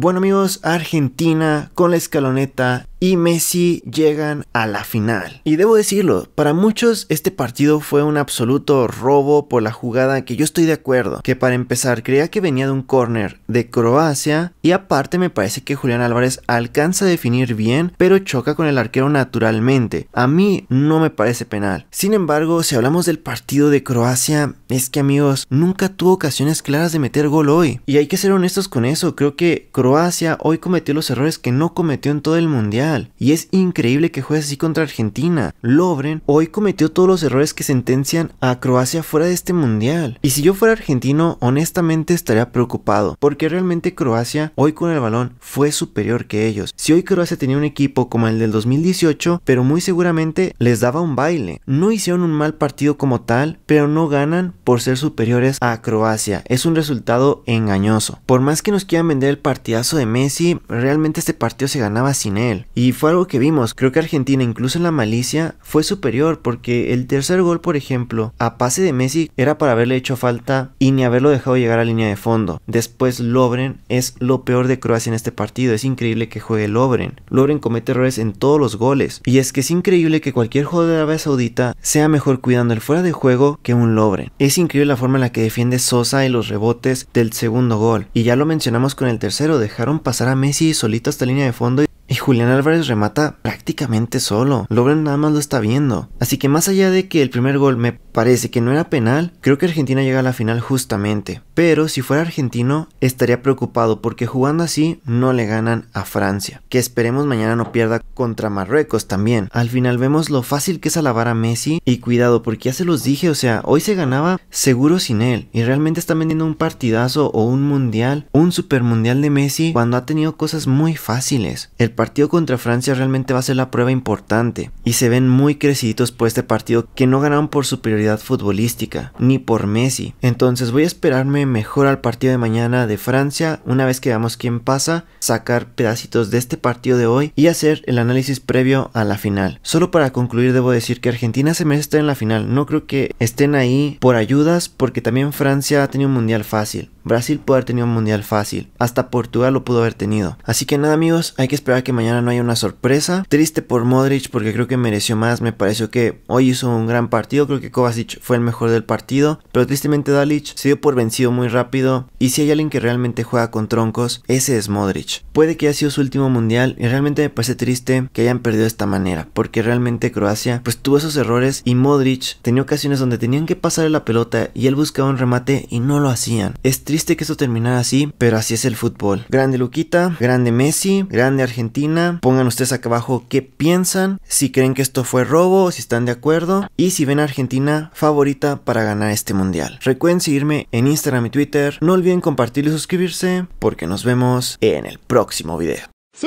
Bueno amigos, Argentina con la escaloneta y Messi llegan a la final. Y debo decirlo, para muchos este partido fue un absoluto robo por la jugada que yo estoy de acuerdo, que para empezar creía que venía de un córner de Croacia y aparte me parece que Julián Álvarez alcanza a definir bien, pero choca con el arquero naturalmente. A mí no me parece penal. Sin embargo, si hablamos del partido de Croacia, es que amigos, nunca tuvo ocasiones claras de meter gol hoy. Y hay que ser honestos con eso, creo que Croacia hoy cometió los errores que no cometió en todo el mundial. Y es increíble que juegue así contra Argentina. Lobren hoy cometió todos los errores que sentencian a Croacia fuera de este mundial. Y si yo fuera argentino, honestamente estaría preocupado. Porque realmente Croacia hoy con el balón fue superior que ellos. Si hoy Croacia tenía un equipo como el del 2018, pero muy seguramente les daba un baile. No hicieron un mal partido como tal, pero no ganan por ser superiores a Croacia. Es un resultado engañoso. Por más que nos quieran vender el partido Caso de Messi, realmente este partido se ganaba sin él. Y fue algo que vimos, creo que Argentina incluso en la malicia fue superior porque el tercer gol, por ejemplo, a pase de Messi era para haberle hecho falta y ni haberlo dejado llegar a línea de fondo. Después Lobren es lo peor de Croacia en este partido, es increíble que juegue Lobren. Lobren comete errores en todos los goles y es que es increíble que cualquier jugador de Arabia Saudita sea mejor cuidando el fuera de juego que un Lobren. Es increíble la forma en la que defiende Sosa en los rebotes del segundo gol y ya lo mencionamos con el tercero dejaron pasar a Messi solita hasta línea de fondo Julián Álvarez remata prácticamente solo. logran nada más lo está viendo. Así que más allá de que el primer gol me parece que no era penal, creo que Argentina llega a la final justamente. Pero si fuera argentino, estaría preocupado porque jugando así no le ganan a Francia. Que esperemos mañana no pierda contra Marruecos también. Al final vemos lo fácil que es alabar a Messi y cuidado porque ya se los dije, o sea, hoy se ganaba seguro sin él y realmente están vendiendo un partidazo o un mundial, un super mundial de Messi cuando ha tenido cosas muy fáciles. El el partido contra Francia realmente va a ser la prueba importante y se ven muy creciditos por este partido que no ganaron por superioridad futbolística ni por Messi. Entonces voy a esperarme mejor al partido de mañana de Francia una vez que veamos quién pasa, sacar pedacitos de este partido de hoy y hacer el análisis previo a la final. Solo para concluir debo decir que Argentina se merece estar en la final, no creo que estén ahí por ayudas porque también Francia ha tenido un mundial fácil. Brasil pudo haber tenido un mundial fácil, hasta Portugal lo pudo haber tenido. Así que nada amigos, hay que esperar que mañana no haya una sorpresa. Triste por Modric porque creo que mereció más, me pareció que hoy hizo un gran partido, creo que Kovacic fue el mejor del partido, pero tristemente Dalic se dio por vencido muy rápido y si hay alguien que realmente juega con troncos, ese es Modric. Puede que haya sido su último mundial y realmente me parece triste que hayan perdido de esta manera, porque realmente Croacia pues tuvo esos errores y Modric tenía ocasiones donde tenían que pasarle la pelota y él buscaba un remate y no lo hacían. Es triste triste que esto terminara así, pero así es el fútbol. Grande Luquita, grande Messi, grande Argentina. Pongan ustedes acá abajo qué piensan, si creen que esto fue robo, si están de acuerdo y si ven a Argentina favorita para ganar este mundial. Recuerden seguirme en Instagram y Twitter. No olviden compartir y suscribirse porque nos vemos en el próximo video. ¡Sí!